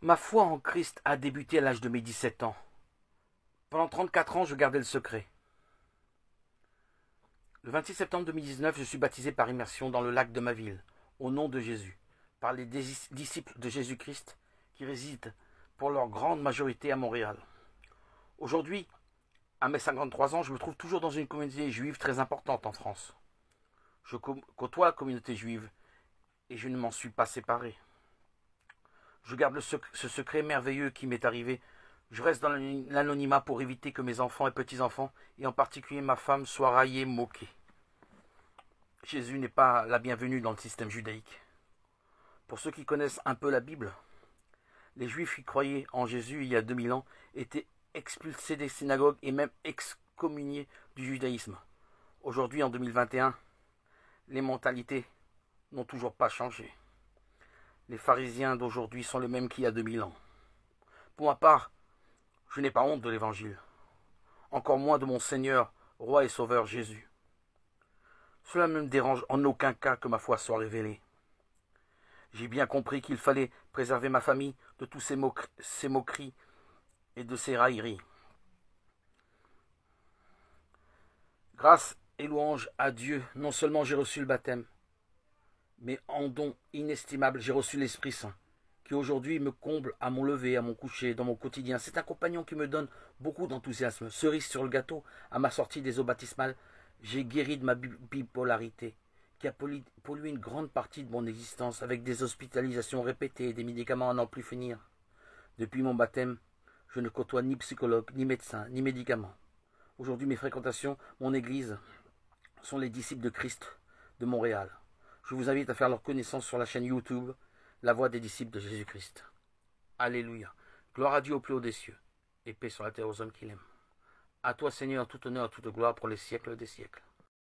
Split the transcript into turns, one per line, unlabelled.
Ma foi en Christ a débuté à l'âge de mes dix-sept ans. Pendant trente-quatre ans, je gardais le secret. Le 26 septembre 2019, je suis baptisé par immersion dans le lac de ma ville, au nom de Jésus, par les disciples de Jésus-Christ qui résident pour leur grande majorité à Montréal. Aujourd'hui, à mes 53 ans, je me trouve toujours dans une communauté juive très importante en France. Je côtoie la communauté juive et je ne m'en suis pas séparé. Je garde ce secret merveilleux qui m'est arrivé. Je reste dans l'anonymat pour éviter que mes enfants et petits-enfants, et en particulier ma femme, soient raillés, moqués. Jésus n'est pas la bienvenue dans le système judaïque. Pour ceux qui connaissent un peu la Bible, les Juifs qui croyaient en Jésus il y a 2000 ans étaient expulsés des synagogues et même excommuniés du judaïsme. Aujourd'hui, en 2021, les mentalités n'ont toujours pas changé les pharisiens d'aujourd'hui sont les mêmes qu'il y a 2000 ans. Pour ma part, je n'ai pas honte de l'Évangile, encore moins de mon Seigneur, roi et sauveur Jésus. Cela ne me dérange en aucun cas que ma foi soit révélée. J'ai bien compris qu'il fallait préserver ma famille de tous ces, ces moqueries et de ces railleries. Grâce et louange à Dieu, non seulement j'ai reçu le baptême, mais en don inestimable, j'ai reçu l'Esprit Saint, qui aujourd'hui me comble à mon lever, à mon coucher, dans mon quotidien. C'est un compagnon qui me donne beaucoup d'enthousiasme. Cerise sur le gâteau, à ma sortie des eaux baptismales, j'ai guéri de ma bipolarité, qui a pollué une grande partie de mon existence avec des hospitalisations répétées et des médicaments à n'en plus finir. Depuis mon baptême, je ne côtoie ni psychologue, ni médecin, ni médicaments. Aujourd'hui, mes fréquentations, mon église, sont les disciples de Christ de Montréal. Je vous invite à faire leur connaissance sur la chaîne YouTube La Voix des disciples de Jésus-Christ. Alléluia. Gloire à Dieu au plus haut des cieux et paix sur la terre aux hommes qu'il aime. A toi Seigneur, tout honneur, toute gloire pour les siècles des siècles.